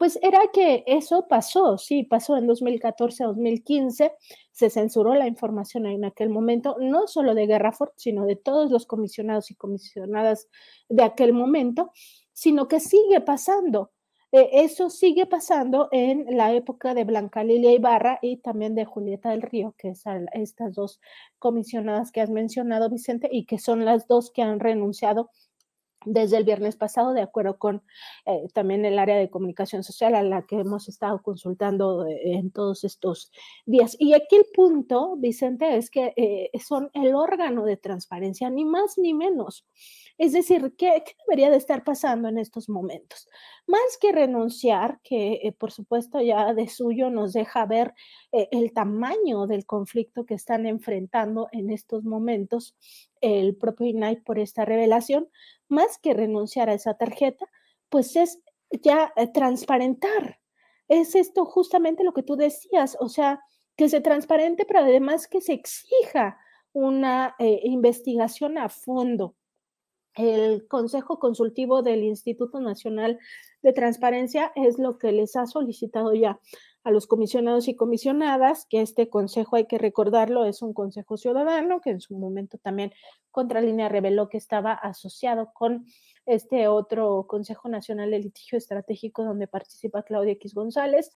pues era que eso pasó, sí, pasó en 2014 a 2015, se censuró la información en aquel momento, no solo de Guerrafort, sino de todos los comisionados y comisionadas de aquel momento, sino que sigue pasando. Eh, eso sigue pasando en la época de Blanca Lilia Ibarra y también de Julieta del Río, que son estas dos comisionadas que has mencionado, Vicente, y que son las dos que han renunciado desde el viernes pasado, de acuerdo con eh, también el área de comunicación social a la que hemos estado consultando eh, en todos estos días. Y aquí el punto, Vicente, es que eh, son el órgano de transparencia, ni más ni menos. Es decir, ¿qué, debería de estar pasando en estos momentos? Más que renunciar, que por supuesto ya de suyo nos deja ver el tamaño del conflicto que están enfrentando en estos momentos, el propio INAI por esta revelación, más que renunciar a esa tarjeta, pues es ya eh, transparentar. Es esto justamente lo que tú decías, o sea, que se transparente, pero además que se exija una eh, investigación a fondo. El Consejo Consultivo del Instituto Nacional de Transparencia es lo que les ha solicitado ya a los comisionados y comisionadas, que este consejo, hay que recordarlo, es un consejo ciudadano, que en su momento también Contralínea reveló que estaba asociado con este otro Consejo Nacional de Litigio Estratégico donde participa Claudia X González.